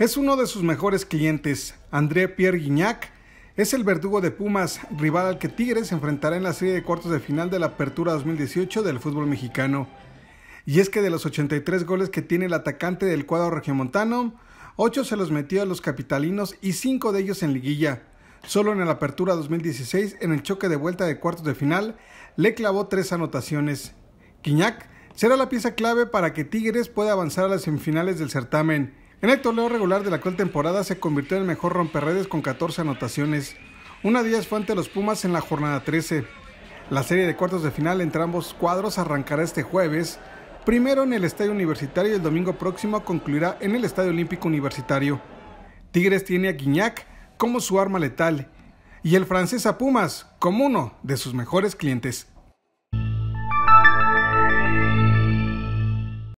Es uno de sus mejores clientes. André Pierre Guignac es el verdugo de Pumas, rival al que Tigres enfrentará en la serie de cuartos de final de la Apertura 2018 del fútbol mexicano. Y es que de los 83 goles que tiene el atacante del cuadro regiomontano, 8 se los metió a los capitalinos y 5 de ellos en liguilla. Solo en la Apertura 2016, en el choque de vuelta de cuartos de final, le clavó tres anotaciones. Guignac será la pieza clave para que Tigres pueda avanzar a las semifinales del certamen. En el torneo regular de la actual temporada se convirtió en el mejor romperredes con 14 anotaciones. Una de ellas fue ante los Pumas en la jornada 13. La serie de cuartos de final entre ambos cuadros arrancará este jueves, primero en el Estadio Universitario y el domingo próximo concluirá en el Estadio Olímpico Universitario. Tigres tiene a Guignac como su arma letal y el francés a Pumas como uno de sus mejores clientes.